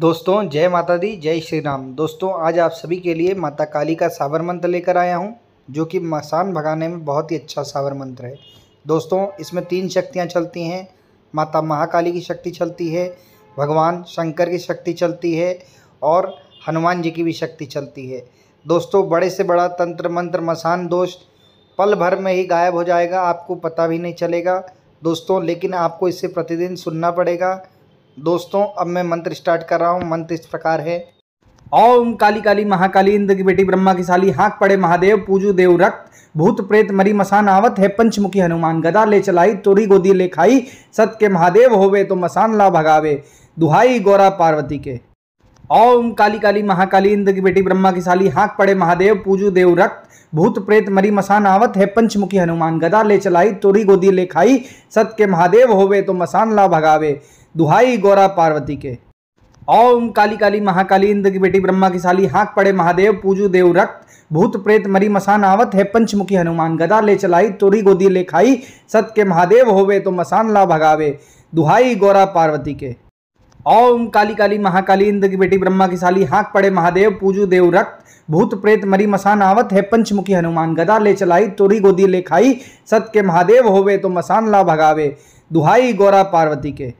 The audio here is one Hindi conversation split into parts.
दोस्तों जय माता दी जय श्री राम दोस्तों आज आप सभी के लिए माता काली का सावर मंत्र लेकर आया हूँ जो कि मसान भगाने में बहुत ही अच्छा सावर मंत्र है दोस्तों इसमें तीन शक्तियाँ चलती हैं माता महाकाली की शक्ति चलती है भगवान शंकर की शक्ति चलती है और हनुमान जी की भी शक्ति चलती है दोस्तों बड़े से बड़ा तंत्र मंत्र मसान दोष पल भर में ही गायब हो जाएगा आपको पता भी नहीं चलेगा दोस्तों लेकिन आपको इसे प्रतिदिन सुनना पड़ेगा दोस्तों अब मैं मंत्र स्टार्ट कर रहा हूँ मंत्र इस प्रकार है ओम काली काली महाकाली इंद्र की बेटी ब्रह्मा की साली हाँक पड़े महादेव पूजू देव रक्त भूत प्रेत मरी मसान आवत है पंचमुखी हनुमान गदा ले चलाई तोरी गोदी ले खाई सत के महादेव होवे तो मसान ला भगावे दुहाई गौरा पार्वती के ओम काली काली महाकाली इंद्र की बेटी ब्रह्मा की साली हाँक पड़े महादेव पूजू देव रक्त भूत प्रेत मरी मसान आवत है पंचमुखी हनुमान गदा ले चलाई तोरी गोदी ले खाई सत के महादेव होवे तो मसान ला भगावे दुहाई गौरा पार्वती के ओम काली काली महाकाली इंद्र की बेटी ब्रह्मा की साली हाँक पड़े महादेव पूजू देव रक्त भूत प्रेत मरी मसान आवत है पंचमुखी हनुमान गदा ले चलाई तोरी गोदी ले खाई सत के महादेव होवे तो मसान ला भगावे दुहाई गौरा पार्वती के ओम काली काली महाकाली इंद्र की बेटी ब्रह्मा की साली हाँक पड़े महादेव पूजू देव रक्त भूत प्रेत मरी मसान आवत है पंचमुखी हनुमान गदा ले चलाई तोरी गोदी ले खाई सत के महादेव होवे तो मसान ला भगावे दुहाई गौरा पार्वती के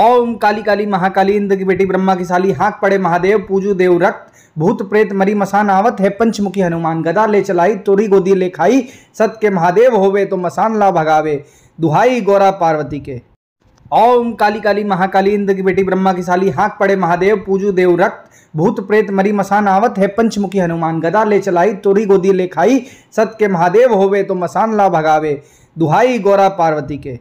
ओम काली काली महाकाली इंद्र की बेटी ब्रह्मा की साली हाँक पड़े महादेव पूजू देव रक्त भूत प्रेत मरी मसान आवत है पंचमुखी हनुमान गदा ले चलाई तोरी गोदी ले खाई सत के महादेव होवे तो मसान ला भगावे दुहाई गौरा पार्वती के ओम काली काली महाकाली इंद्र की बेटी ब्रह्मा की साली हाँक पड़े महादेव पूजू देव रक्त भूत प्रेत मरी मसान आवत है पंचमुखी हनुमान गदा ले चलाई तोरी गोदी ले खाई सत के महादेव होवे तो मसान ला भगावे दुहाई गौरा पार्वती के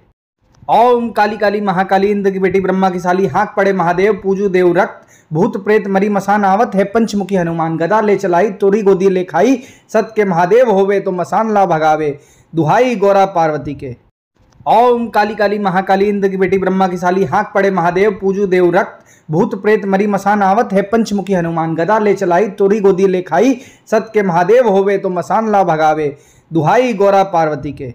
ओम काली काली महाकाली इंद्र की बेटी ब्रह्मा की साली हाँक पड़े महादेव पूजू देव रक्त भूत प्रेत मरी मसान आवत है पंचमुखी हनुमान गदा ले चलाई तोरी गोदी ले खाई सत के महादेव होवे तो मसान ला भगावे दुहाई गौरा पार्वती के ओम काली काली महाकाली इंद्र की बेटी ब्रह्मा की साली हाँक पड़े महादेव पूजू देव रक्त भूत प्रेत मरी मसान आवत है पंचमुखी हनुमान गदा ले चलाई तोरी गोदी ले खाई सत के महादेव होवे तो मसान ला भगावे दुहाई गौरा पार्वती के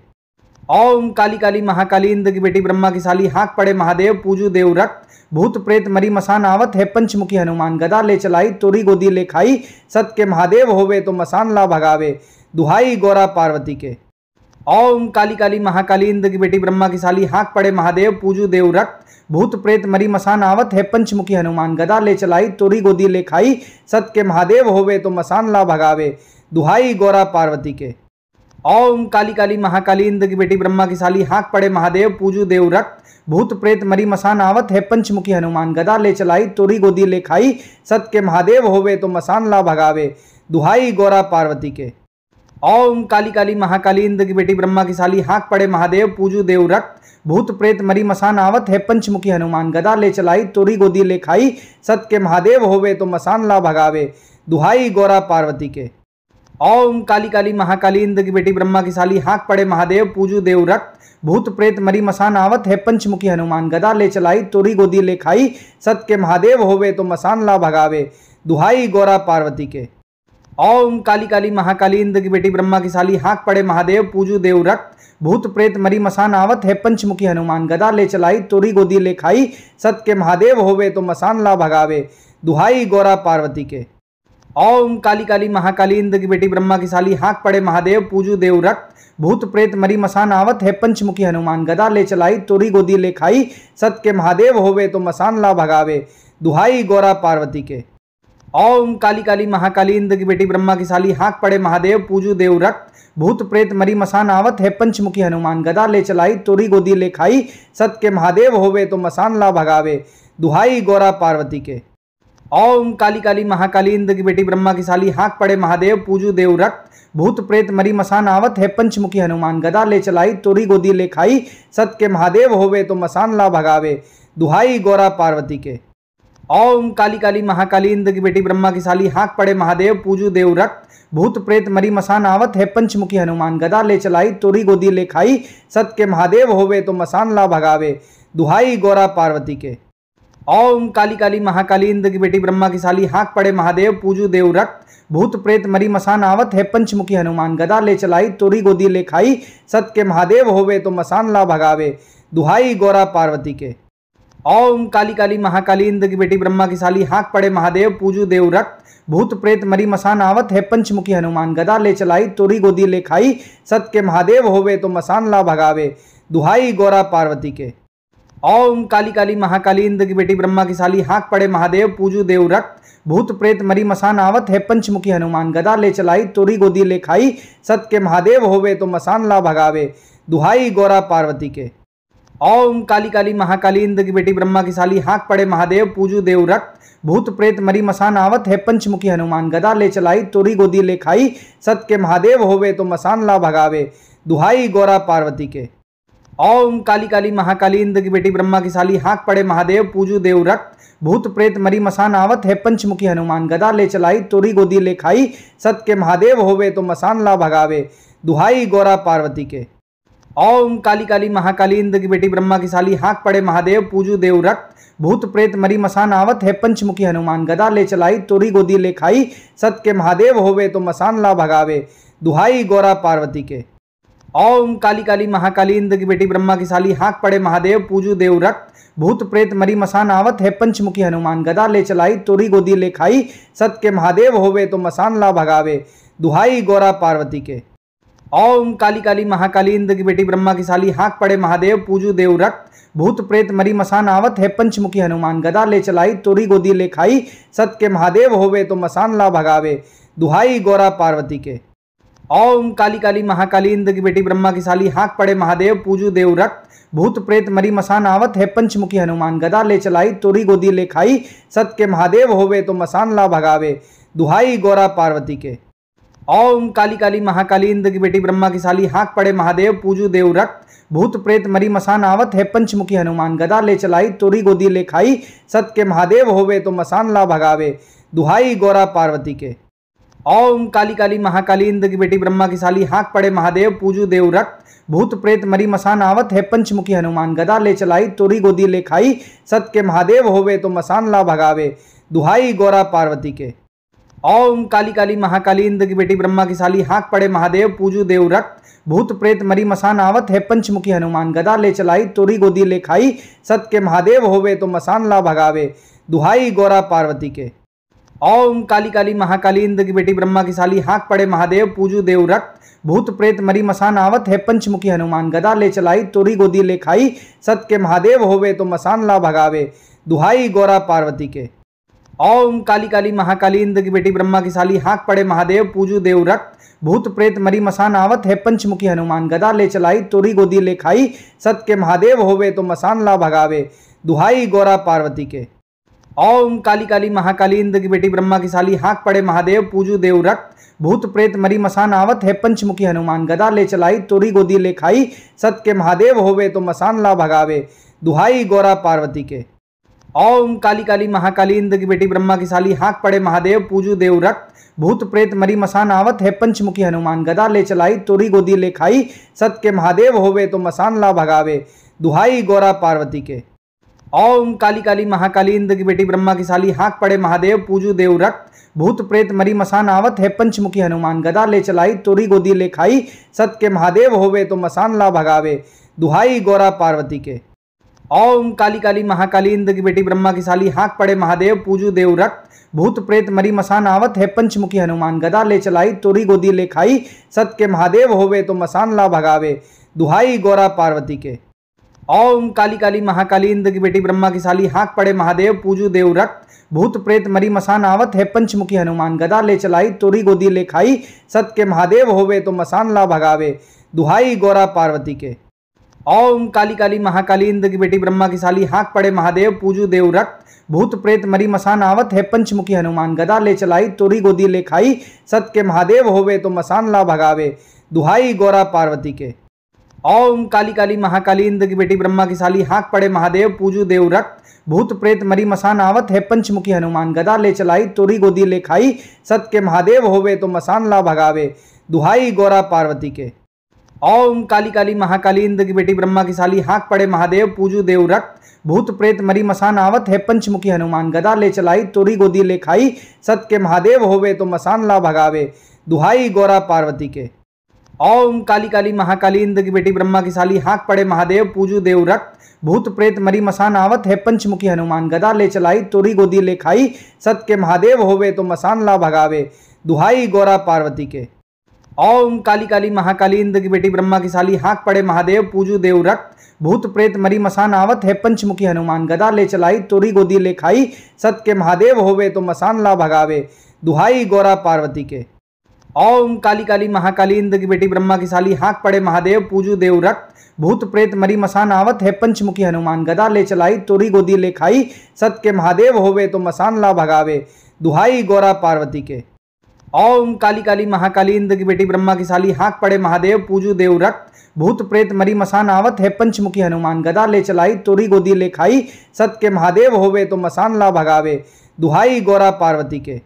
ओम काली काली महाकाली इंद्र की बेटी ब्रह्मा की साली हाँक पड़े महादेव पूजू देव रक्त भूत प्रेत मरी मसान आवत है पंचमुखी हनुमान गदा ले चलाई तोरी गोदी ले खाई सत के महादेव होवे तो मसान ला भगावे दुहाई गौरा पार्वती के ओम काली काली महाकाली इंद्र की बेटी ब्रह्मा की साली हाँक पड़े महादेव पूजू देव रक्त भूत प्रेत मरी मसान आवत है पंचमुखी हनुमान गदा ले चलाई तोरी गोदी ले खाई सत के महादेव होवे तो मसान ला भगावे दुहाई गौरा पार्वती के ओम काली काली महाकाली इंद्र की बेटी ब्रह्मा की साली हाँक पड़े महादेव पूजू देव रक्त भूत प्रेत मरी मसान आवत है पंचमुखी हनुमान गदा ले चलाई तोरी गोदी ले खाई सत के महादेव होवे तो मसान ला भगावे दुहाई गौरा पार्वती के ओम काली काली महाकाली इंद्र की बेटी ब्रह्मा की साली हाँक पड़े महादेव पूजू देव रक्त भूत प्रेत मरी मसान आवत है पंचमुखी हनुमान गदा ले चलाई तोरी गोदी ले खाई सत के महादेव होवे तो मसान ला भगावे दुहाई गौरा पार्वती के ओम काली काली महाकाली इंद्र की बेटी ब्रह्मा की साली हाँक पड़े महादेव पूजू देव रक्त भूत प्रेत मरी मसान आवत है पंचमुखी हनुमान गदा ले चलाई तोरी गोदी ले खाई सत के महादेव होवे तो मसान ला भगावे दुहाई गौरा पार्वती के ओम काली काली महाकाली इंद्र की बेटी ब्रह्मा की साली हाँक पड़े महादेव पूजू देव रक्त भूत प्रेत मरी मसान आवत है पंचमुखी हनुमान गदा ले चलाई तोरी गोदी ले खाई सत के महादेव होवे तो मसान ला भगावे दुहाई गौरा पार्वती के ओम काली काली महाकाली इंद्र की बेटी ब्रह्मा की साली हाँक पड़े महादेव पूजू देव रक्त भूत प्रेत मरी मसान आवत है पंचमुखी हनुमान गदा ले चलाई तोरी गोदी ले खाई सत के महादेव होवे तो मसान ला भगावे दुहाई गौरा पार्वती के ओम काली काली महाकाली इंद्र की बेटी ब्रह्मा की साली हाँक पड़े महादेव पूजू देव रक्त भूत प्रेत मरी मसान आवत है पंचमुखी हनुमान गदा ले चलाई तोरी गोदी ले खाई सत के महादेव होवे तो मसान ला भगावे दुहाई गौरा पार्वती के ओम काली काली महाकाली इंद्र की बेटी ब्रह्मा की साली हाँक पड़े महादेव पूजू देव रक्त भूत प्रेत मरी मसान आवत है पंचमुखी हनुमान गदा ले चलाई तोरी गोदी ले खाई सत के महादेव होवे तो मसान ला भगावे दुहाई गौरा पार्वती के ओम काली काली महाकाली इंद्र की बेटी ब्रह्मा की साली हाँक पड़े महादेव पूजू देव रक्त भूत प्रेत मरी मसान आवत है पंचमुखी हनुमान गदा ले चलाई तोरी गोदी ले खाई सत के महादेव होवे तो मसान ला भगावे दुहाई गौरा पार्वती के ओम काली काली महाकाली इंद्र की बेटी ब्रह्मा की साली हाँक पड़े महादेव पूजू देव रक्त भूत प्रेत मरी मसान आवत है पंचमुखी हनुमान गदा ले चलाई तोरी गोदी ले खाई सत के महादेव होवे तो मसान ला भगावे दुहाई गौरा पार्वती के ओम काली काली महाकाली इंद्र की बेटी ब्रह्मा की साली हाँक पड़े महादेव पूजू देव रक्त भूत प्रेत मरी मसान आवत है पंचमुखी हनुमान गदा ले चलाई तोरी गोदी ले खाई सत के महादेव होवे तो मसान ला भगावे दुहाई गौरा पार्वती के ओम काली काली महाकाली इंद्र की बेटी ब्रह्मा की साली हाँक पड़े महादेव पूजू देव रक्त भूत प्रेत मरी मसान आवत है पंचमुखी हनुमान गदा ले चलाई तोरी गोदी ले खाई सत के महादेव होवे तो मसान ला भगावे दुहाई गौरा पार्वती के ओम काली काली महाकाली इंद्र की बेटी ब्रह्मा की साली हाँक पड़े महादेव पूजू देव रक्त भूत प्रेत मरी मसान आवत है पंचमुखी हनुमान गदा ले चलाई तोरी गोदी ले खाई सत के महादेव होवे तो मसान ला भगावे दुहाई गौरा पार्वती के ओम काली काली महाकाली इंद्र की बेटी ब्रह्मा की साली हाँक पड़े महादेव पूजू देव रक्त भूत प्रेत मरी मसान आवत है पंचमुखी हनुमान गदा ले चलाई तोरी गोदी ले खाई सत के महादेव होवे तो मसान ला भगावे दुहाई गौरा पार्वती के ओम काली काली महाकाली इंद्र की बेटी ब्रह्मा की साली हाँक पड़े महादेव पूजू देव रक्त भूत प्रेत मरी मसान आवत है पंचमुखी हनुमान गदा ले चलाई तोरी गोदी ले खाई सत के महादेव होवे तो मसान ला भगावे दुहाई गौरा पार्वती के ओम काली काली महाकाली इंद्र की बेटी ब्रह्मा की साली हाँक पड़े महादेव पूजू देव रक्त भूत प्रेत मरी मसान आवत है पंचमुखी हनुमान गदा ले चलाई तुरी गोदी ले खाई सत के महादेव होवे तो मसान ला भगावे दुहाई गौरा पार्वती के ओम काली काली महाकाली इंद्र की बेटी ब्रह्मा की साली हाँक पड़े महादेव पूजू देव रक्त भूत प्रेत मरी मसान आवत है पंचमुखी हनुमान गदा ले चलाई तुरी गोदी ले खाई सत के महादेव होवे तो मसान ला भगावे दुहाई गौरा पार्वती के ओम काली काली महाकाली इंद्र की बेटी ब्रह्मा की साली हाँक पड़े महादेव पूजू देव रक्त भूत प्रेत मरी मसान आवत है पंचमुखी हनुमान गदा ले चलाई तोरी गोदी ले खाई सत के महादेव होवे तो मसान ला भगावे दुहाई गौरा पार्वती के ओम काली काली महाकाली इंद्र की बेटी ब्रह्मा की साली हाँक पड़े महादेव पूजू देव रक्त भूत प्रेत मरी मसान आवत है पंचमुखी हनुमान गदा ले चलाई तोरी गोदी ले खाई सत के महादेव होवे तो मसान ला भगावे दुहाई गौरा पार्वती के ओम काली काली महाकाली इंद्र की बेटी ब्रह्मा की साली हाँक पड़े महादेव पूजू देव रक्त भूत प्रेत मरी मसान आवत है पंचमुखी हनुमान गदा ले चलाई तोरी गोदी ले खाई सत के महादेव होवे तो मसान ला भगावे दुहाई गौरा पार्वती के ओम काली काली महाकाली इंद्र की बेटी ब्रह्मा की साली हाँक पड़े महादेव पूजू देव रक्त भूत प्रेत मरी मसान आवत है पंचमुखी हनुमान गदा ले चलाई तोरी गोदी ले खाई सत के महादेव होवे तो मसान ला भगावे दुहाई गौरा पार्वती के ओम काली काली महाकाली इंद्र की बेटी ब्रह्मा की साली हाँक पड़े महादेव पूजू देव रक्त भूत प्रेत मरी मसान आवत है पंचमुखी हनुमान गदा ले चलाई तोरी गोदी ले खाई सत के महादेव होवे तो मसान ला भगावे दुहाई गौरा पार्वती के ओम काली काली महाकाली इंद्र की बेटी ब्रह्मा की साली हाँक पड़े महादेव पूजू देव रक्त भूत प्रेत मरी मसान आवत है पंचमुखी हनुमान गदा ले चलाई तोरी गोदी ले खाई सत के महादेव होवे तो मसान ला भगावे दुहाई गौरा पार्वती के ओम काली काली महाकाली इंद्र की बेटी ब्रह्मा की साली हाँक पड़े महादेव पूजू देव रक्त भूत प्रेत मरी मसान आवत है पंचमुखी हनुमान गदा ले चलाई तोरी गोदी ले खाई सत के महादेव होवे तो मसान ला भगावे दुहाई गौरा पार्वती के ओम काली काली महाकाली इंद्र की बेटी ब्रह्मा की साली हाँक पड़े महादेव पूजू देव रक्त भूत प्रेत मरी मसान आवत है पंचमुखी हनुमान गदा ले चलाई तोरी गोदी ले खाई सत के महादेव होवे तो मसान ला भगावे दुहाई गौरा पार्वती के ओम काली काली महाकाली इंद्र की बेटी ब्रह्मा की साली हाँक पड़े महादेव पूजू देव रक्त भूत प्रेत मरी मसान आवत है पंचमुखी हनुमान गदा ले चलाई तुरी गोदी ले खाई सत के महादेव होवे तो मसान ला भगावे दुहाई गौरा पार्वती के ओम काली काली महाकाली इंद्र की बेटी ब्रह्मा की साली हाँक पड़े महादेव पूजू देव रक्त भूत प्रेत मरी मसान आवत है पंचमुखी हनुमान गदा ले चलाई तुरी गोदी ले खाई सत के महादेव होवे तो मसान ला भगावे दुहाई गौरा पार्वती के ओम काली काली महाकाली इंद्र की बेटी ब्रह्मा की साली हाँक पड़े महादेव पूजू देव रक्त भूत प्रेत मरी मसान आवत है पंचमुखी हनुमान गदा ले चलाई तोरी गोदी ले खाई सत के महादेव होवे तो मसान ला भगावे दुहाई गौरा पार्वती के ओम काली काली महाकाली इंद्र की बेटी ब्रह्मा की साली हाँक पड़े महादेव पूजू देव रक्त भूत प्रेत मरी मसान आवत है पंचमुखी हनुमान गदा ले चलाई तोरी गोदी ले खाई सत के महादेव होवे तो मसान ला भगावे दुहाई गौरा पार्वती के ओम काली काली महाकाली इंद्र की बेटी ब्रह्मा की साली हाँक पड़े महादेव पूजू देव रक्त भूत प्रेत मरी मसान आवत है पंचमुखी हनुमान गदा ले चलाई तुरी गोदी ले खाई सत के महादेव होवे तो मसान ला भगावे दुहाई गौरा पार्वती के ओम काली काली महाकाली इंद्र की बेटी ब्रह्मा की साली हाँक पड़े महादेव पूजू देव रक्त भूत प्रेत मरी मसान आवत है पंचमुखी हनुमान गदा ले चलाई तुरी गोदी ले खाई सत के महादेव होवे तो मसान ला भगावे दुहाई गौरा पार्वती के ओम काली काली महाकाली इंद्र की बेटी ब्रह्मा की साली हाँक पड़े महादेव पूजू देव रक्त भूत प्रेत मरी मसान आवत है पंचमुखी हनुमान गदा ले चलाई तोरी गोदी ले खाई सत के महादेव होवे तो मसान ला भगावे दुहाई गौरा पार्वती के ओम काली काली महाकाली इंद्र की बेटी ब्रह्मा की साली हाँक पड़े महादेव पूजू देव रक्त भूत प्रेत मरी मसान आवत है पंचमुखी हनुमान गदा ले चलाई तोरी गोदी ले खाई सत के महादेव होवे तो मसान ला भगावे दुहाई गौरा पार्वती के ओम काली काली महाकाली इंद्र की बेटी ब्रह्मा की साली हाँक पड़े महादेव पूजू देव रक्त भूत प्रेत मरी मसान आवत है पंचमुखी हनुमान गदा ले चलाई तोरी गोदी ले खाई सत के महादेव होवे तो मसान ला भगावे दुहाई गौरा पार्वती के ओम काली काली महाकाली इंद्र की बेटी ब्रह्मा की साली हाँक पड़े महादेव पूजू देव रक्त भूत प्रेत मरी मसान आवत है पंचमुखी हनुमान गदा ले चलाई तोरी गोदी ले खाई सत के महादेव होवे तो मसान ला भगावे दुहाई गौरा पार्वती के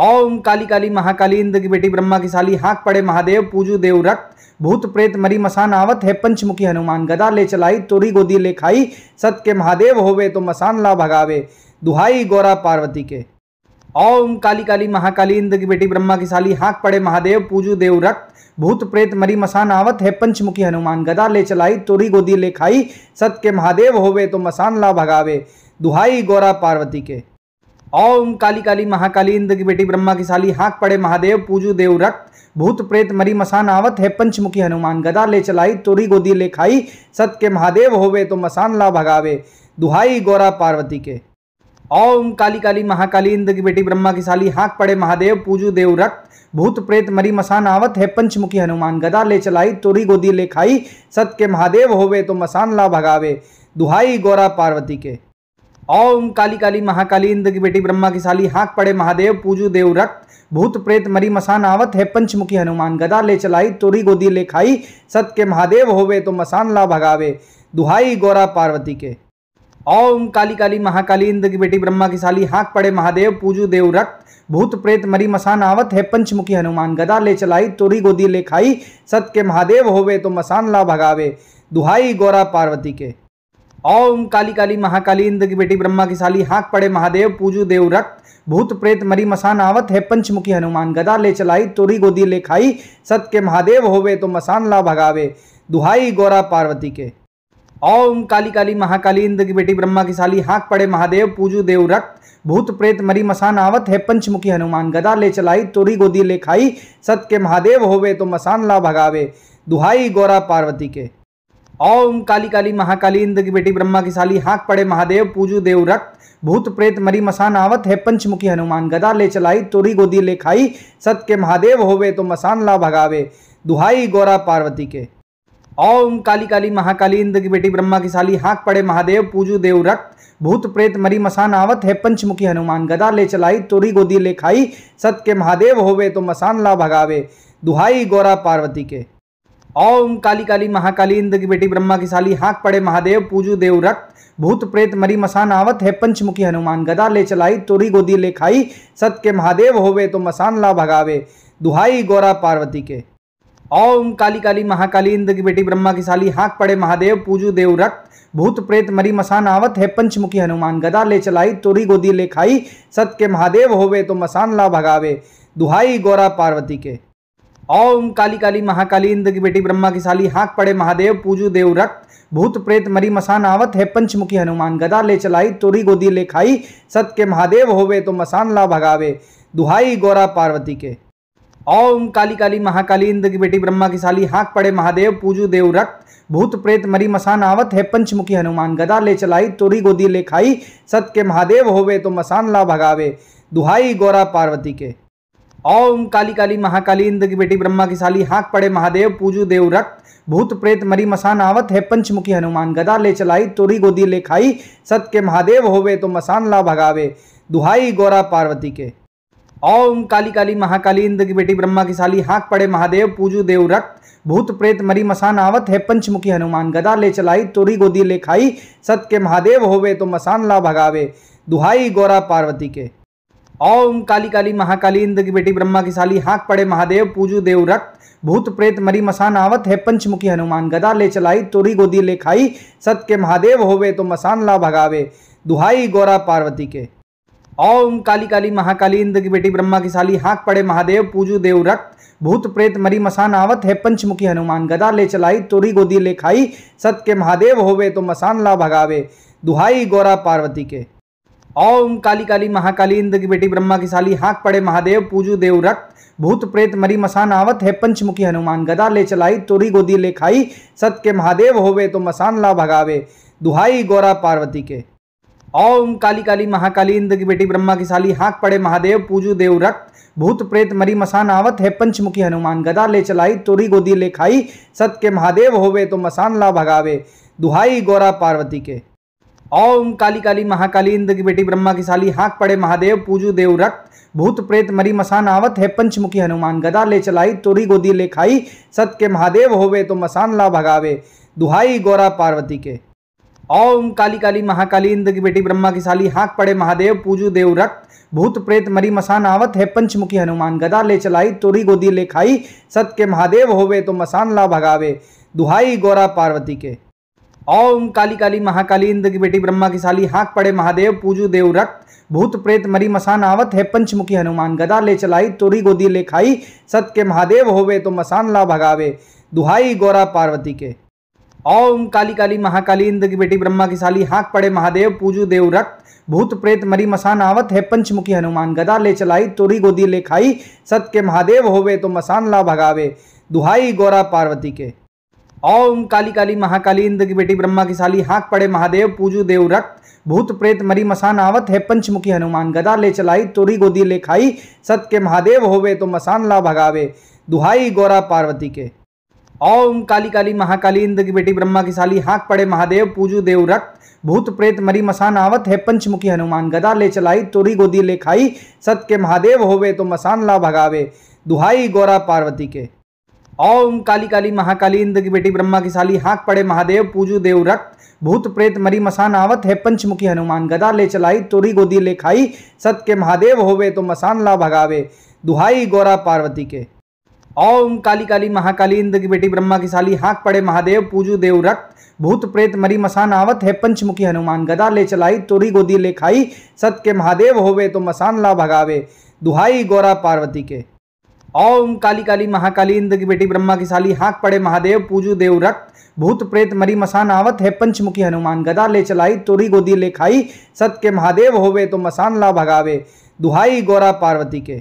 ओम काली काली महाकाली इंद्र की बेटी ब्रह्मा की साली हाँक पड़े महादेव पूजू देव रक्त भूत प्रेत मरी मसान आवत है पंचमुखी हनुमान गदा ले चलाई तोरी गोदी ले खाई सत के महादेव होवे तो मसान ला भगावे दुहाई गौरा पार्वती के ओम काली काली महाकाली इंद्र की बेटी ब्रह्मा की साली हाँक पड़े महादेव पूजू देव रक्त भूत प्रेत मरी मसान आवत है पंचमुखी हनुमान गदा ले चलाई तोरी गोदी ले खाई सत के महादेव होवे तो मसान ला भगावे दुहाई गौरा पार्वती के ओम काली काली महाकाली इंद्र की बेटी ब्रह्मा की साली हाँक पड़े महादेव पूजू देव रक्त भूत प्रेत मरी मसान आवत है पंचमुखी हनुमान गदा ले चलाई तोरी गोदी ले खाई सत के महादेव होवे तो मसान ला भगावे दुहाई गौरा पार्वती के ओम काली काली महाकाली इंद्र की बेटी ब्रह्मा की साली हाँक पड़े महादेव पूजू देव रक्त भूत प्रेत मरी मसान आवत है पंचमुखी हनुमान गदा ले चलाई तोरी गोदी ले खाई सत के महादेव होवे तो मसान ला भगावे दुहाई गौरा पार्वती के ओम काली काली महाकाली इंद्र की बेटी ब्रह्मा की साली हाँक पड़े महादेव पूजू देव रक्त भूत प्रेत मरी मसान आवत है पंचमुखी हनुमान गदा ले चलाई तुरी गोदी ले खाई सत के महादेव होवे तो मसान ला भगावे दुहाई गौरा पार्वती के ओम काली काली महाकाली इंद्र की बेटी ब्रह्मा की साली हाँक पड़े महादेव पूजू देव रक्त भूत प्रेत मरी मसान आवत है पंचमुखी हनुमान गदा ले चलाई तुरी गोदी ले खाई सत के महादेव होवे तो मसान ला भगावे दुहाई गौरा पार्वती के ओम काली काली महाकाली इंद्र की बेटी ब्रह्मा की साली हाँक पड़े महादेव पूजू देव रक्त भूत प्रेत मरी मसान आवत है पंचमुखी हनुमान गदा ले चलाई तोरी गोदी ले खाई सत के महादेव होवे तो मसान ला भगावे दुहाई गौरा पार्वती के ओम काली काली महाकाली इंद्र की बेटी ब्रह्मा की साली हाँक पड़े महादेव पूजू देव रक्त भूत प्रेत मरी मसान आवत है पंचमुखी हनुमान गदा ले चलाई तोरी गोदी ले खाई सत के महादेव होवे तो मसान ला भगावे दुहाई गौरा पार्वती के ओम काली काली महाकाली इंद्र की बेटी ब्रह्मा की साली हाँक पड़े महादेव पूजू देव रक्त भूत प्रेत मरी मसान आवत है पंचमुखी हनुमान गदा ले चलाई तोरी गोदी ले खाई सत के महादेव होवे तो मसान ला भगावे दुहाई गौरा पार्वती के ओम काली काली महाकाली इंद्र की बेटी ब्रह्मा की साली हाँक पड़े महादेव पूजू देव रक्त भूत प्रेत मरी मसान आवत है पंचमुखी हनुमान गदा ले चलाई तोरी गोदी ले खाई सत के महादेव होवे तो मसान ला भगावे दुहाई गौरा पार्वती के ओम काली काली महाकाली इंद्र की बेटी ब्रह्मा की साली हाँक पड़े महादेव पूजू देव रक्त भूत प्रेत मरी मसान आवत है पंचमुखी हनुमान गदा ले चलाई तोरी गोदी ले खाई सत के महादेव होवे तो मसान ला भगावे दुहाई गौरा पार्वती के ओम काली काली महाकाली इंद्र की बेटी ब्रह्मा की साली हाँक पड़े महादेव पूजू देव रक्त भूत प्रेत मरी मसान आवत है पंचमुखी हनुमान गदा ले चलाई तोरी गोदी ले खाई सत के महादेव होवे तो मसान ला भगावे दुहाई गौरा पार्वती के ओम काली काली महाकाली इंद्र की बेटी ब्रह्मा की साली हाँक पड़े महादेव पूजू देव रक्त भूत प्रेत मरी मसान आवत है पंचमुखी हनुमान गदा ले चलाई तुरी गोदी ले खाई सत के महादेव होवे तो मसान ला भगावे दुहाई गौरा पार्वती के ओम काली काली महाकाली इंद्र की बेटी ब्रह्मा की साली हाँक पड़े महादेव पूजू देव रक्त भूत प्रेत मरी मसान आवत है पंचमुखी हनुमान गदा ले चलाई तुरी गोदी ले खाई सत के महादेव होवे तो मसान ला भगावे दुहाई गौरा पार्वती के ओम काली काली महाकाली इंद्र की बेटी ब्रह्मा की साली हाँक पड़े महादेव पूजू देव रक्त भूत प्रेत मरी मसान आवत है पंचमुखी हनुमान गदा ले चलाई तोरी गोदी ले खाई सत के महादेव होवे तो मसान ला भगावे दुहाई गौरा पार्वती के ओम काली काली महाकाली इंद्र की बेटी ब्रह्मा की साली हाँक पड़े महादेव पूजू देव रक्त भूत प्रेत मरी मसान आवत है पंचमुखी हनुमान गदा ले चलाई तोरी गोदी ले खाई सत के महादेव होवे तो मसान ला भगावे दुहाई गौरा पार्वती के ओम काली काली महाकाली इंद्र की बेटी ब्रह्मा की साली हाँक पड़े महादेव पूजू देव रक्त भूत प्रेत मरी मसान आवत है पंचमुखी हनुमान गदा ले चलाई तुरी गोदी ले खाई सत के महादेव होवे तो मसान ला भगावे दुहाई गौरा पार्वती के ओम काली काली महाकाली इंद्र की बेटी ब्रह्मा की साली हाँक पड़े महादेव पूजू देव रक्त भूत प्रेत मरी मसान आवत है पंचमुखी हनुमान गदा ले चलाई तुरी गोदी ले खाई सत के महादेव होवे तो मसान ला भगावे दुहाई गौरा पार्वती के ओम काली काली महाकाली इंद्र की बेटी ब्रह्मा की साली हाँक पड़े महादेव पूजू देव रक्त भूत प्रेत मरी मसान आवत है पंचमुखी हनुमान गदा ले चलाई तोरी गोदी ले खाई सत के महादेव होवे तो मसान ला भगावे दुहाई गौरा पार्वती के ओम काली काली महाकाली इंद्र की बेटी ब्रह्मा की साली हाँक पड़े महादेव पूजू देव रक्त भूत प्रेत मरी मसान आवत है पंचमुखी हनुमान गदा ले चलाई तोरी गोदी ले खाई सत के महादेव होवे तो मसान ला भगावे दुहाई गौरा पार्वती के ओम काली काली महाकाली इंद्र की बेटी ब्रह्मा की साली हाँक पड़े महादेव पूजू देव रक्त भूत प्रेत मरी मसान आवत है पंचमुखी हनुमान गदा ले चलाई तोरी गोदी ले खाई सत के महादेव होवे तो मसान ला भगावे दुहाई गौरा पार्वती के ओम काली काली महाकाली इंद्र की बेटी ब्रह्मा की साली हाँक पड़े महादेव पूजू देव रक्त भूत प्रेत मरी मसान आवत है पंचमुखी हनुमान गदा ले चलाई तोरी गोदी ले खाई सत के महादेव होवे तो मसान ला भगावे दुहाई गौरा पार्वती के ओम काली काली महाकाली इंद्र की बेटी ब्रह्मा की साली हाँक पड़े महादेव पूजू देव रक्त भूत प्रेत मरी मसान आवत है पंचमुखी हनुमान गदा ले चलाई तोरी गोदी ले खाई सत के महादेव होवे तो मसान ला भगावे दुहाई गौरा पार्वती के ओम काली काली महाकाली इंद्र की बेटी ब्रह्मा की साली हाँक पड़े महादेव पूजू देव रक्त भूत प्रेत मरी मसान आवत है पंचमुखी हनुमान गदा ले चलाई तोरी गोदी ले खाई सत के महादेव होवे तो मसान ला भगावे दुहाई गौरा पार्वती के ओम काली काली महाकाली इंद्र की बेटी ब्रह्मा की साली हाँक पड़े महादेव पूजू देव रक्त भूत प्रेत मरी मसान आवत है पंचमुखी हनुमान गदा ले चलाई तोरी गोदी ले खाई सत के महादेव होवे तो मसान ला भगावे दुहाई गौरा पार्वती के ओम काली काली महाकाली इंद्र की बेटी ब्रह्मा की साली हाँक पड़े महादेव पूजू देव रक्त भूत प्रेत मरी मसान आवत है पंचमुखी हनुमान गदा ले चलाई तोरी गोदी ले खाई सत के महादेव होवे तो मसान ला भगावे दुहाई गौरा पार्वती के ओम काली काली महाकाली इंद्र की बेटी ब्रह्मा की साली हाँक पड़े महादेव पूजू देव रक्त भूत प्रेत मरी मसान आवत है पंचमुखी हनुमान गदा ले चलाई तुरी गोदी ले खाई सत के महादेव होवे तो मसान ला भगावे दुहाई गौरा पार्वती के ओम काली काली महाकाली इंद्र की बेटी ब्रह्मा की साली हाँक पड़े महादेव पूजू देव रक्त भूत प्रेत मरी मसान आवत है पंचमुखी हनुमान गदा ले चलाई तुरी गोदी ले खाई सत के महादेव होवे तो मसान ला भगावे दुहाई गौरा पार्वती के ओम काली काली महाकाली इंद्र की बेटी ब्रह्मा की साली हाँक पड़े महादेव पूजू देव रक्त भूत प्रेत मरी मसान आवत है पंचमुखी हनुमान गदा ले चलाई तोरी गोदी ले खाई सत के महादेव होवे तो मसान ला भगावे दुहाई गौरा पार्वती के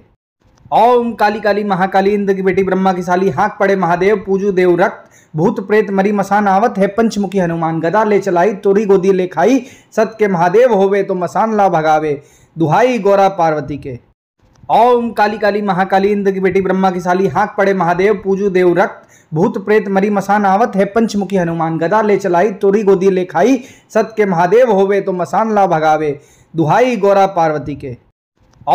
ओम काली काली महाकाली इंद्र की बेटी ब्रह्मा की साली हाँक पड़े महादेव पूजू देव रक्त भूत प्रेत मरी मसान आवत है पंचमुखी हनुमान गदा ले चलाई तोरी गोदी ले खाई सत के महादेव होवे तो मसान ला भगावे दुहाई गौरा पार्वती के ओम काली काली महाकाली इंद्र की बेटी ब्रह्मा की साली हाँक पड़े महादेव पूजू देव रक्त भूत प्रेत मरी मसान आवत है पंचमुखी हनुमान गदा ले चलाई तुरी गोदी ले खाई सत के महादेव होवे तो मसान ला भगावे दुहाई गौरा पार्वती के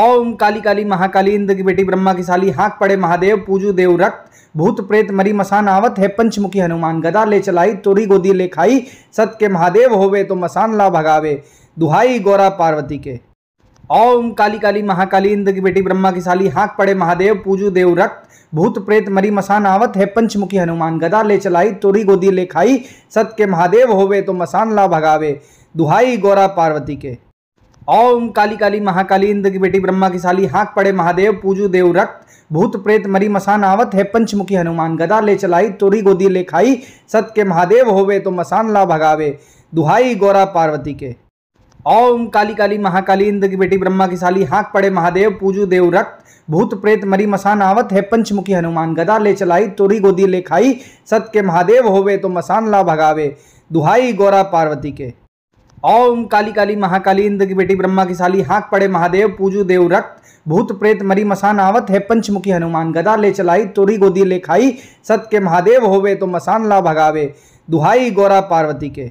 ओम काली काली महाकाली इंद्र की बेटी ब्रह्मा की साली हाँक पड़े महादेव पूजू देव रक्त भूत प्रेत मरी मसान आवत है पंचमुखी हनुमान गदा ले चलाई तुरी गोदी ले खाई सत के महादेव होवे तो मसान ला भगावे दुहाई गौरा पार्वती के ओम काली काली महाकाली इंद्र की बेटी ब्रह्मा की साली हाँक पड़े महादेव पूजू देव रक्त भूत प्रेत मरी मसान आवत है पंचमुखी हनुमान गदा ले चलाई तोरी गोदी ले खाई सत के महादेव होवे तो मसान ला भगावे दुहाई गौरा पार्वती के ओम काली काली महाकाली इंद्र की बेटी ब्रह्मा की साली हाँक पड़े महादेव पूजू देव रक्त भूत प्रेत मरी मसान आवत है पंचमुखी हनुमान गदा ले चलाई तोरी गोदी ले खाई सत के महादेव होवे तो मसान ला भगावे दुहाई गौरा पार्वती के ओम काली काली महाकाली इंद्र की बेटी ब्रह्मा की साली हाँक पड़े महादेव पूजू देव रक्त भूत प्रेत मरी मसान आवत है पंचमुखी हनुमान गदा ले चलाई तोरी गोदी ले खाई सत के महादेव होवे तो मसान ला भगावे दुहाई गौरा पार्वती के ओम काली काली महाकाली इंद्र की बेटी ब्रह्मा की साली हाँक पड़े महादेव पूजू देव रक्त भूत प्रेत मरी मसान आवत है पंचमुखी हनुमान गदा ले चलाई तोरी गोदी ले खाई सत के महादेव होवे तो मसान ला भगावे दुहाई गौरा पार्वती के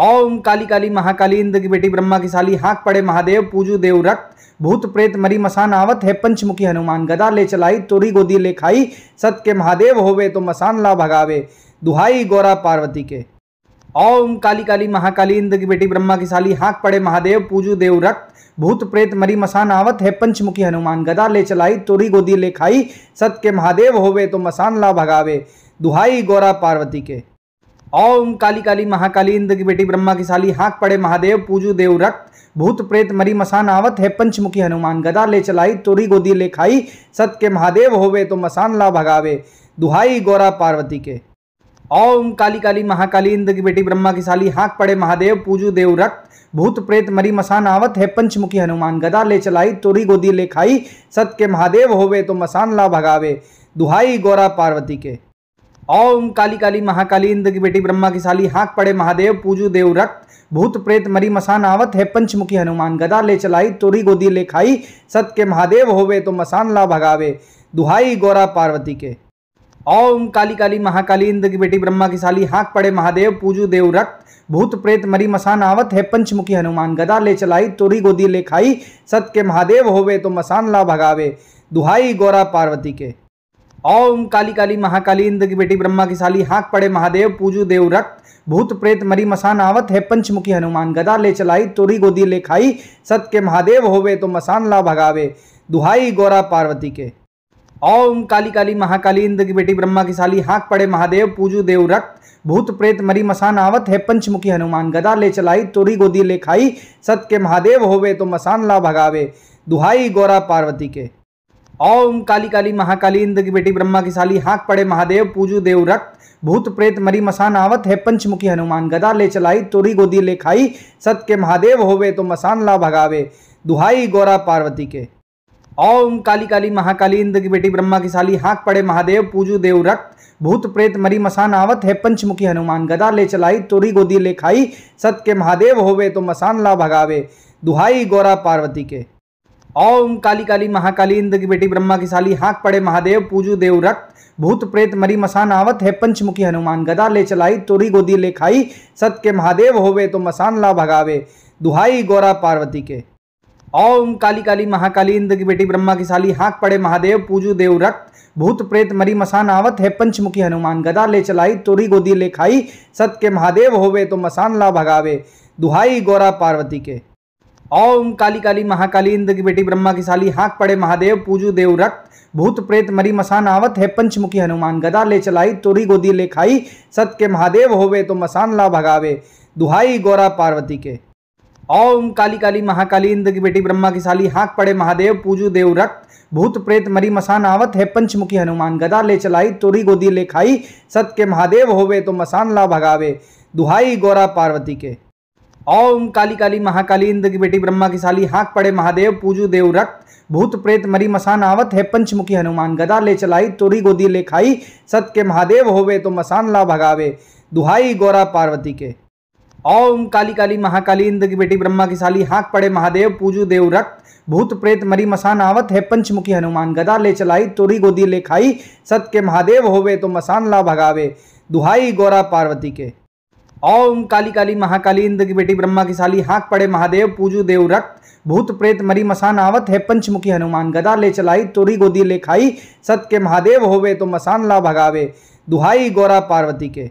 ओम काली काली महाकाली इंद्र की बेटी ब्रह्मा की साली हाँक पड़े महादेव पूजू देव रक्त भूत प्रेत मरी मसान आवत है पंचमुखी हनुमान गदा ले चलाई तोरी गोदी ले खाई सत के महादेव होवे तो मसान ला भगावे दुहाई गौरा पार्वती के ओम काली काली महाकाली इंद्र की बेटी ब्रह्मा की साली हाँक पड़े महादेव पूजू देव रक्त भूत प्रेत मरी मसान आवत है पंचमुखी हनुमान गदा ले चलाई तोरी गोदी ले खाई सत के महादेव होवे तो मसान ला भगावे दुहाई गौरा पार्वती के ओम काली काली महाकाली इंद्र की बेटी ब्रह्मा की साली हाँक पड़े महादेव पूजू देव रक्त भूत प्रेत मरी मसान आवत है पंचमुखी हनुमान गदा ले चलाई तोरी गोदी ले खाई सत के महादेव होवे तो मसान ला भगावे दुहाई गौरा पार्वती के ओम काली काली महाकाली इंद्र की बेटी ब्रह्मा की साली हाँक पड़े महादेव पूजू देव रक्त भूत प्रेत मरी मसान आवत है पंचमुखी हनुमान गदा ले चलाई तोरी गोदी ले खाई सत के महादेव होवे तो मसान ला भगावे दुहाई गौरा पार्वती के ओम काली काली महाकाली इंद्र की बेटी ब्रह्मा की साली हाँक पड़े महादेव पूजू देव रक्त भूत प्रेत मरी मसान आवत है पंचमुखी हनुमान गदा ले चलाई तोरी गोदी ले खाई सत के महादेव होवे तो मसान ला भगावे दुहाई गौरा पार्वती के ओम काली काली महाकाली इंद्र की बेटी ब्रह्मा की साली हाँक पड़े महादेव पूजू देव रक्त भूत प्रेत मरी मसान आवत है पंचमुखी हनुमान गदा ले चलाई तोरी गोदी ले खाई सत के महादेव होवे तो मसान ला भगावे दुहाई गौरा पार्वती के ओम काली काली महाकाली इंद्र की बेटी ब्रह्मा की साली हाँक पड़े महादेव पूजू देव रक्त भूत प्रेत मरी मसान आवत है पंचमुखी हनुमान गदा ले चलाई तोरी गोदी ले खाई सत के महादेव होवे तो मसान ला भगावे दुहाई गौरा पार्वती के ओम काली काली महाकाली इंद्र की बेटी ब्रह्मा की साली हाँक पड़े महादेव पूजू देव रक्त भूत प्रेत मरी मसान आवत है पंचमुखी हनुमान गदा ले चलाई तोरी गोदी ले खाई सत के महादेव होवे तो मसान ला भगावे दुहाई गौरा पार्वती के ओम काली काली महाकाली इंद्र की बेटी ब्रह्मा की साली हाँक पड़े महादेव पूजू देव रक्त भूत प्रेत मरी मसान आवत है पंचमुखी हनुमान गदा ले चलाई तोरी गोदी ले खाई सत के महादेव होवे तो मसान ला भगावे दुहाई गौरा पार्वती के ओम काली काली महाकाली इंद्र की बेटी ब्रह्मा की साली हाँक पड़े महादेव पूजू देव रक्त भूत प्रेत मरी मसान आवत है पंचमुखी हनुमान गदा ले चलाई तोरी गोदी ले खाई सत के महादेव होवे तो मसान ला भगावे दुहाई गौरा पार्वती के ओम काली काली महाकाली इंद्र की बेटी ब्रह्मा की साली हाँक पड़े महादेव पूजू देव रक्त भूत प्रेत मरी मसान आवत है पंचमुखी हनुमान गदा ले चलाई तोरी गोदी ले खाई सत के महादेव होवे तो मसान ला भगावे दुहाई गौरा पार्वती के ओम काली काली महाकाली इंद्र की बेटी ब्रह्मा की साली हाँक पड़े महादेव पूजू देव रक्त भूत प्रेत मरी मसान आवत है पंचमुखी हनुमान गदा ले चलाई तोरी गोदी ले खाई सत के महादेव होवे तो मसान ला भगावे दुहाई गौरा पार्वती के ओम काली काली महाकाली इंद्र की बेटी ब्रह्मा की साली हाँक पड़े महादेव पूजू देव रक्त भूत प्रेत मरी मसान आवत है पंचमुखी हनुमान गदा ले चलाई तोरी गोदी ले खाई सत के महादेव होवे तो मसान ला भगावे दुहाई गौरा पार्वती के ओम काली काली महाकाली इंद्र की बेटी ब्रह्मा की साली हाँक पड़े महादेव पूजू देव रक्त भूत प्रेत मरी मसान आवत है पंचमुखी हनुमान गदा ले चलाई तोरी गोदी ले खाई सत के महादेव होवे तो मसान ला भगावे दुहाई गौरा पार्वती के ओम काली काली महाकाली इंद्र की बेटी ब्रह्मा की साली हाँक पड़े महादेव पूजू देव रक्त भूत प्रेत मरी मसान आवत है पंचमुखी हनुमान गदा ले चलाई तोरी गोदी ले खाई सत के महादेव होवे तो मसान ला भगावे दुहाई गौरा पार्वती के ओम काली काली महाकाली इंद्र की बेटी ब्रह्मा की साली हाँक पड़े महादेव पूजू देव रक्त भूत प्रेत मरी मसान आवत है पंचमुखी हनुमान गदा ले चलाई तोरी गोदी ले खाई सत के महादेव होवे तो मसान ला भगावे दुहाई गौरा पार्वती के ओम काली काली महाकाली इंद्र की बेटी ब्रह्मा की साली हाँक पड़े महादेव पूजू देव रक्त भूत प्रेत मरी मसान आवत है पंचमुखी हनुमान गदा ले चलाई तोरी गोदी ले खाई सत के महादेव होवे तो मसान ला भगावे दुहाई गौरा पार्वती के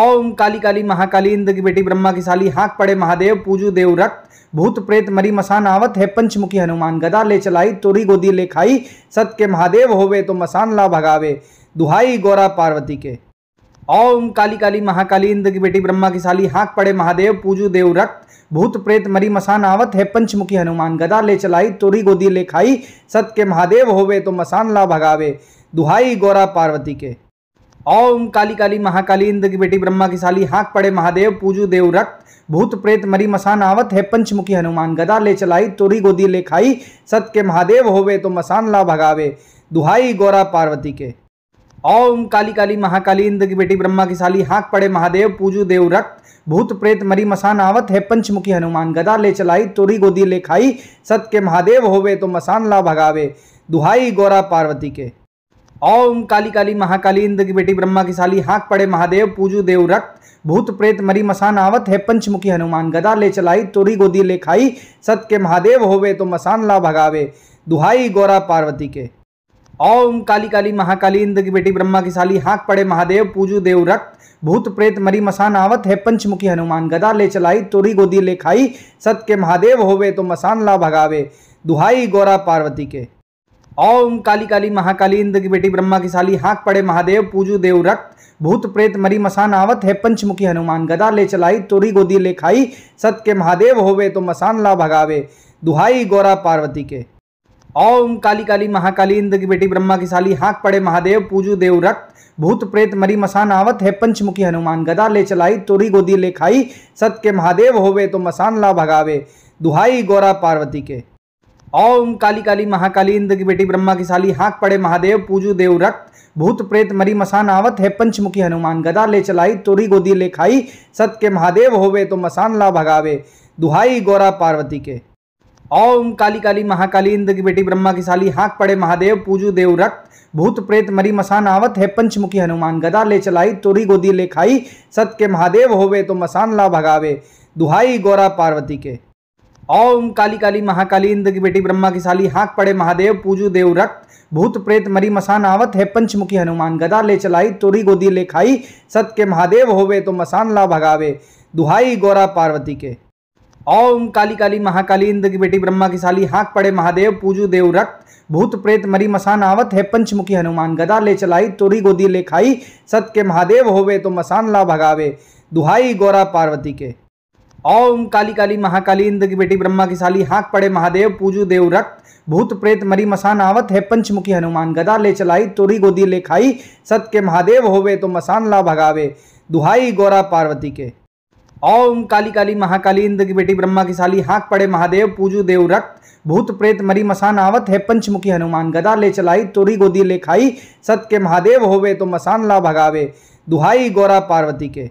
ओम काली काली महाकाली इंद्र की बेटी ब्रह्मा की साली हाँक पड़े महादेव पूजू देव रक्त भूत प्रेत मरी मसान आवत है पंचमुखी हनुमान गदा ले चलाई तोरी गोदी ले खाई सत के महादेव होवे तो मसान ला भगावे दुहाई गौरा पार्वती के ओम काली काली महाकाली इंद्र की बेटी ब्रह्मा की साली हाँक पड़े महादेव पूजू देव रक्त भूत प्रेत मरी मसान आवत है पंचमुखी हनुमान गदा ले चलाई तोरी गोदी ले खाई सत के महादेव होवे तो मसान ला भगावे दुहाई गौरा पार्वती के ओम काली काली महाकाली इंद्र की बेटी ब्रह्मा की साली हाँक पड़े महादेव पूजू देव रक्त भूत प्रेत मरी मसान आवत है पंचमुखी हनुमान गदा ले चलाई तोरी गोदी ले खाई सत के महादेव होवे तो मसान ला भगावे दुहाई गौरा पार्वती के ओम काली काली महाकाली इंद्र की बेटी ब्रह्मा की साली हाँक पड़े महादेव पूजू देव रक्त भूत प्रेत मरी मसान आवत है पंचमुखी हनुमान गदा ले चलाई तोरी गोदी ले खाई सत के महादेव होवे तो मसान ला भगावे दुहाई गौरा पार्वती के ओम काली काली महाकाली इंद्र की बेटी ब्रह्मा की साली हाँक पड़े महादेव पूजू देव रक्त भूत प्रेत मरी मसान आवत है पंचमुखी हनुमान गदा ले चलाई तोरी गोदी ले खाई सत के महादेव होवे तो मसान ला भगावे दुहाई गौरा पार्वती के ओम काली काली महाकाली इंद की बेटी ब्रह्मा की साली हाँक पड़े महादेव पूजू देव रक्त भूत प्रेत मरी मसान आवत है पंचमुखी हनुमान गदा ले चलाई तोरी गोदी ले खाई सत के महादेव होवे तो मसान ला भगावे दुहाई गौरा पार्वती के ओम काली काली महाकाली इंद्र की बेटी ब्रह्मा की साली हाँक पड़े महादेव पूजू देव रक्त भूत प्रेत मरी मसान आवत है पंचमुखी हनुमान गदा ले चलाई तोरी गोदी ले खाई सत के महादेव होवे तो मसान ला भगावे दुहाई गौरा पार्वती के ओम काली काली महाकाली इंद्र की बेटी ब्रह्मा की साली हाँक पड़े महादेव पूजू देव रक्त भूत प्रेत मरी मसान आवत है पंचमुखी हनुमान गदा ले चलाई तोरी गोदी ले खाई सत के महादेव होवे तो मसान ला भगावे दुहाई गौरा पार्वती के ओम काली काली महाकाली इंद्र की बेटी ब्रह्मा की साली हाँक पड़े महादेव पूजू देव रक्त भूत प्रेत मरी मसान आवत है पंचमुखी हनुमान गदा ले चलाई तोरी गोदी ले खाई सत के महादेव होवे तो मसान ला भगावे दुहाई गौरा पार्वती के ओम काली काली महाकाली इंद्र की बेटी ब्रह्मा की साली हाँक पड़े महादेव पूजू देव रक्त भूत प्रेत मरी मसान आवत है पंचमुखी हनुमान गदा ले चलाई तोरी गोदी ले खाई सत के महादेव होवे तो मसान ला भगावे दुहाई गौरा पार्वती के ओम काली काली महाकाली इंद्र की बेटी ब्रह्मा की साली हाँक पड़े महादेव पूजू देव रक्त भूत प्रेत मरी मसान आवत है पंचमुखी हनुमान गदा ले चलाई तोरी गोदी ले खाई सत के महादेव होवे तो मसान ला भगावे दुहाई गौरा पार्वती के ओम काली काली महाकाली इंद्र की बेटी ब्रह्मा की साली हाँक पड़े महादेव पूजू देव रक्त भूत प्रेत मरी मसान आवत है पंचमुखी हनुमान गदा ले चलाई तोरी गोदी ले खाई सत के महादेव होवे तो मसान ला भगावे दुहाई गौरा पार्वती के ओम काली काली महाकाली इंद्र की बेटी ब्रह्मा की साली हाँक पड़े महादेव पूजू देव रक्त भूत प्रेत मरी मसान आवत है पंचमुखी हनुमान गदा ले चलाई तोरी गोदी ले खाई सत के महादेव होवे तो मसान ला भगावे दुहाई गौरा पार्वती के ओम काली काली महाकाली इंद्र की बेटी ब्रह्मा की साली हाँक पड़े महादेव पूजू देव रक्त भूत प्रेत मरी मसान आवत है पंचमुखी हनुमान गदा ले चलाई तोरी गोदी ले खाई सत के महादेव होवे तो मसान ला भगावे दुहाई गौरा पार्वती के